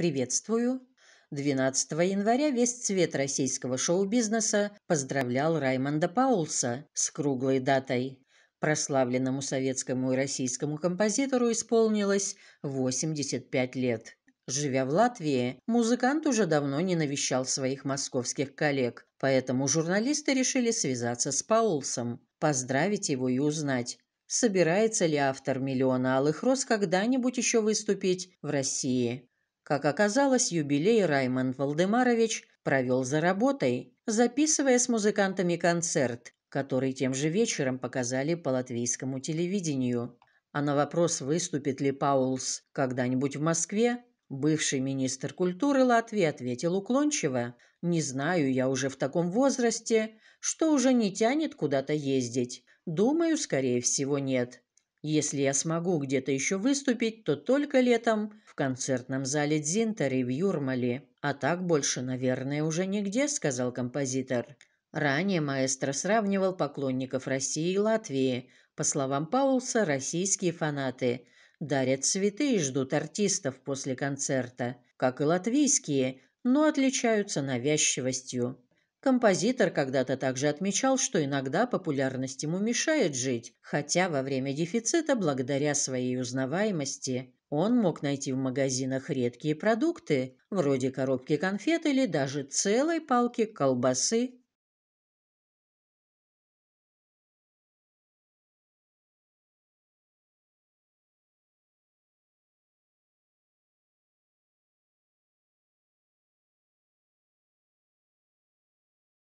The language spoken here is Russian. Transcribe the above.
«Приветствую». 12 января весь цвет российского шоу-бизнеса поздравлял Раймонда Паулса с круглой датой. Прославленному советскому и российскому композитору исполнилось 85 лет. Живя в Латвии, музыкант уже давно не навещал своих московских коллег, поэтому журналисты решили связаться с Паулсом, поздравить его и узнать, собирается ли автор «Миллиона алых роз» когда-нибудь еще выступить в России. Как оказалось, юбилей Раймонд Валдемарович провел за работой, записывая с музыкантами концерт, который тем же вечером показали по латвийскому телевидению. А на вопрос, выступит ли Паулс когда-нибудь в Москве, бывший министр культуры Латвии ответил уклончиво «Не знаю, я уже в таком возрасте, что уже не тянет куда-то ездить. Думаю, скорее всего, нет. Если я смогу где-то еще выступить, то только летом в концертном зале Дзинтари в Юрмале. А так больше, наверное, уже нигде», — сказал композитор. Ранее маэстро сравнивал поклонников России и Латвии. По словам Паулса, российские фанаты дарят цветы и ждут артистов после концерта, как и латвийские, но отличаются навязчивостью. Композитор когда-то также отмечал, что иногда популярность ему мешает жить, хотя во время дефицита, благодаря своей узнаваемости, он мог найти в магазинах редкие продукты, вроде коробки конфет или даже целой палки колбасы